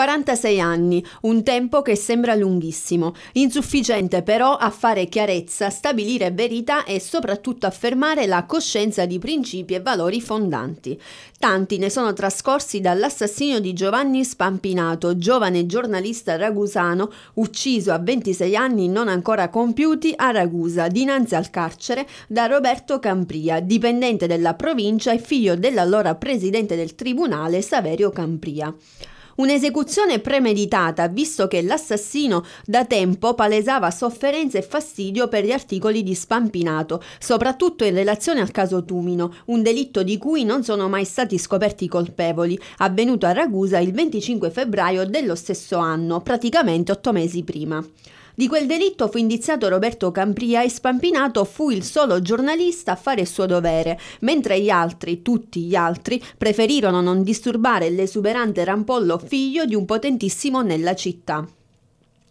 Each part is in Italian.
46 anni, un tempo che sembra lunghissimo, insufficiente però a fare chiarezza, stabilire verità e soprattutto affermare la coscienza di principi e valori fondanti. Tanti ne sono trascorsi dall'assassinio di Giovanni Spampinato, giovane giornalista ragusano, ucciso a 26 anni non ancora compiuti a Ragusa, dinanzi al carcere, da Roberto Campria, dipendente della provincia e figlio dell'allora presidente del tribunale Saverio Campria. Un'esecuzione premeditata, visto che l'assassino da tempo palesava sofferenza e fastidio per gli articoli di Spampinato, soprattutto in relazione al caso Tumino, un delitto di cui non sono mai stati scoperti i colpevoli, avvenuto a Ragusa il 25 febbraio dello stesso anno, praticamente otto mesi prima. Di quel delitto fu indiziato Roberto Campria e Spampinato fu il solo giornalista a fare il suo dovere, mentre gli altri, tutti gli altri, preferirono non disturbare l'esuberante rampollo figlio di un potentissimo nella città.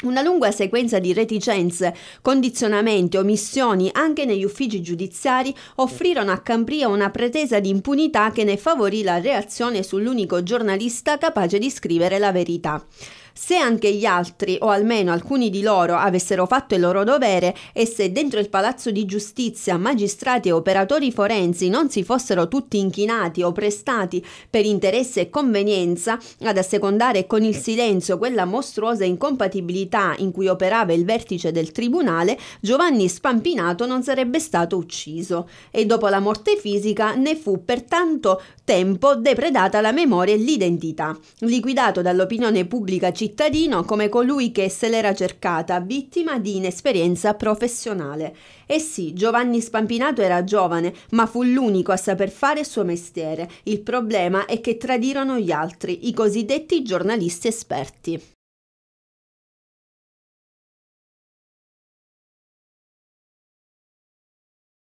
Una lunga sequenza di reticenze, condizionamenti, omissioni anche negli uffici giudiziari offrirono a Campria una pretesa di impunità che ne favorì la reazione sull'unico giornalista capace di scrivere la verità. Se anche gli altri, o almeno alcuni di loro, avessero fatto il loro dovere e se dentro il palazzo di giustizia magistrati e operatori forensi non si fossero tutti inchinati o prestati per interesse e convenienza ad assecondare con il silenzio quella mostruosa incompatibilità in cui operava il vertice del tribunale, Giovanni Spampinato non sarebbe stato ucciso e dopo la morte fisica ne fu per tanto tempo depredata la memoria e l'identità. Liquidato dall'opinione pubblica cittadina, cittadino come colui che se l'era cercata, vittima di inesperienza professionale. E eh sì, Giovanni Spampinato era giovane, ma fu l'unico a saper fare il suo mestiere. Il problema è che tradirono gli altri, i cosiddetti giornalisti esperti.